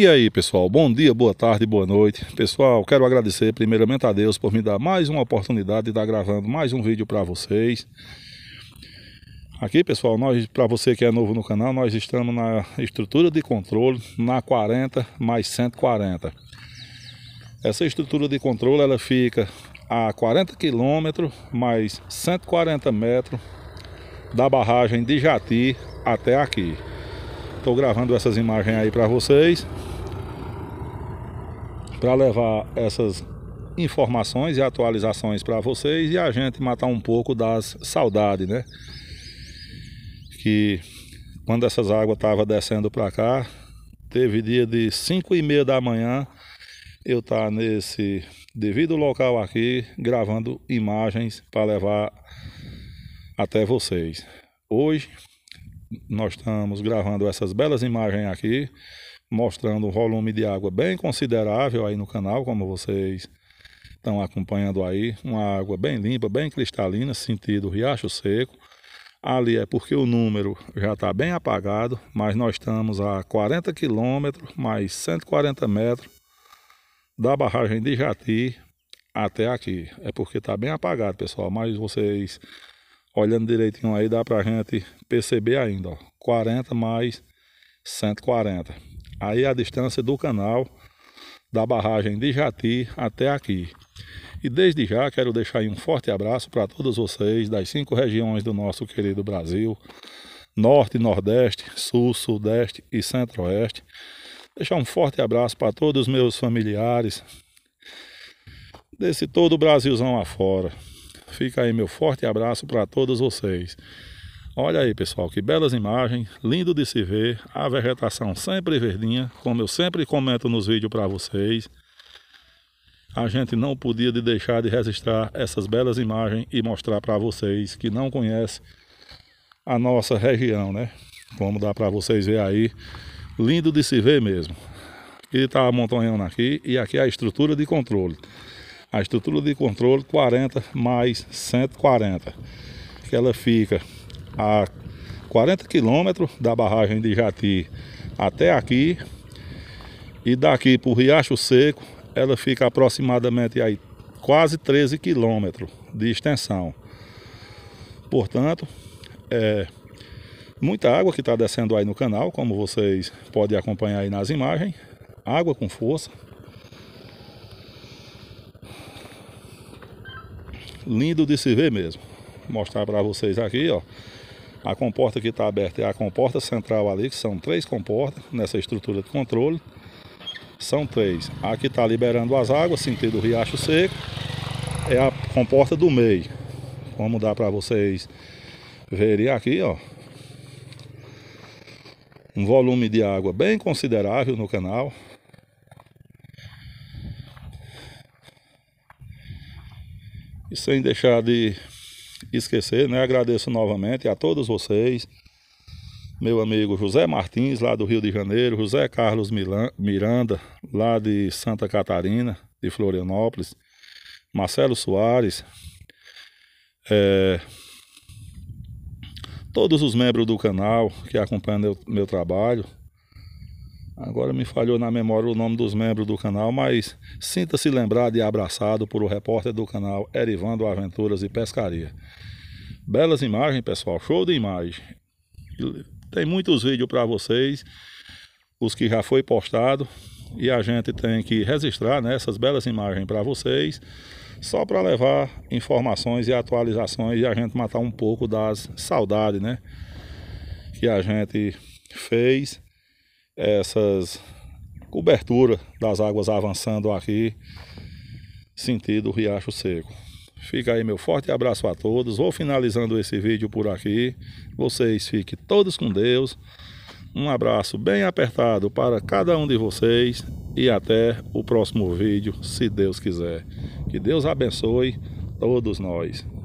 E aí, pessoal, bom dia, boa tarde, boa noite. Pessoal, quero agradecer primeiramente a Deus por me dar mais uma oportunidade de estar gravando mais um vídeo para vocês. Aqui, pessoal, nós, para você que é novo no canal, nós estamos na estrutura de controle na 40 mais 140. Essa estrutura de controle, ela fica a 40 km mais 140 metros da barragem de Jati até aqui. Estou gravando essas imagens aí para vocês. Para levar essas informações e atualizações para vocês e a gente matar um pouco das saudades, né? Que quando essas águas estavam descendo para cá, teve dia de 5 e meia da manhã, eu estar tá nesse devido local aqui, gravando imagens para levar até vocês. Hoje nós estamos gravando essas belas imagens aqui, mostrando um volume de água bem considerável aí no canal, como vocês estão acompanhando aí. Uma água bem limpa, bem cristalina, sentido riacho seco. Ali é porque o número já está bem apagado, mas nós estamos a 40 quilômetros, mais 140 metros da barragem de Jati até aqui. É porque está bem apagado, pessoal, mas vocês olhando direitinho aí dá pra gente perceber ainda, ó, 40 mais 140. Aí a distância do canal da barragem de Jati até aqui. E desde já quero deixar um forte abraço para todos vocês das cinco regiões do nosso querido Brasil, Norte, Nordeste, Sul, Sudeste e Centro-Oeste. Deixar um forte abraço para todos os meus familiares desse todo o Brasilzão afora. Fica aí meu forte abraço para todos vocês. Olha aí, pessoal, que belas imagens, lindo de se ver, a vegetação sempre verdinha, como eu sempre comento nos vídeos para vocês. A gente não podia deixar de registrar essas belas imagens e mostrar para vocês que não conhecem a nossa região, né? Como dá para vocês ver aí, lindo de se ver mesmo. Ele está a aqui e aqui é a estrutura de controle. A estrutura de controle 40 mais 140, que ela fica a 40 quilômetros da barragem de Jati até aqui. E daqui para o Riacho Seco, ela fica aproximadamente aí quase 13 quilômetros de extensão. Portanto, é muita água que está descendo aí no canal, como vocês podem acompanhar aí nas imagens. Água com força. lindo de se ver mesmo. Vou mostrar para vocês aqui, ó. A comporta que está aberta é a comporta central ali, que são três comportas nessa estrutura de controle. São três. A que está liberando as águas, sentido riacho seco, é a comporta do meio. Como dá para vocês verem aqui, ó. Um volume de água bem considerável no canal. E sem deixar de esquecer, né? Agradeço novamente a todos vocês. Meu amigo José Martins, lá do Rio de Janeiro, José Carlos Miranda, lá de Santa Catarina, de Florianópolis, Marcelo Soares, é, todos os membros do canal que acompanham meu, meu trabalho, Agora me falhou na memória o nome dos membros do canal, mas sinta-se lembrado e abraçado por o repórter do canal Erivando Aventuras e Pescaria. Belas imagens, pessoal, show de imagem. Tem muitos vídeos para vocês, os que já foi postado, e a gente tem que registrar né, essas belas imagens para vocês, só para levar informações e atualizações e a gente matar um pouco das saudades, né, que a gente fez essas cobertura das águas avançando aqui, sentido Riacho Seco. Fica aí meu forte abraço a todos. Vou finalizando esse vídeo por aqui. Vocês fiquem todos com Deus. Um abraço bem apertado para cada um de vocês e até o próximo vídeo, se Deus quiser. Que Deus abençoe todos nós.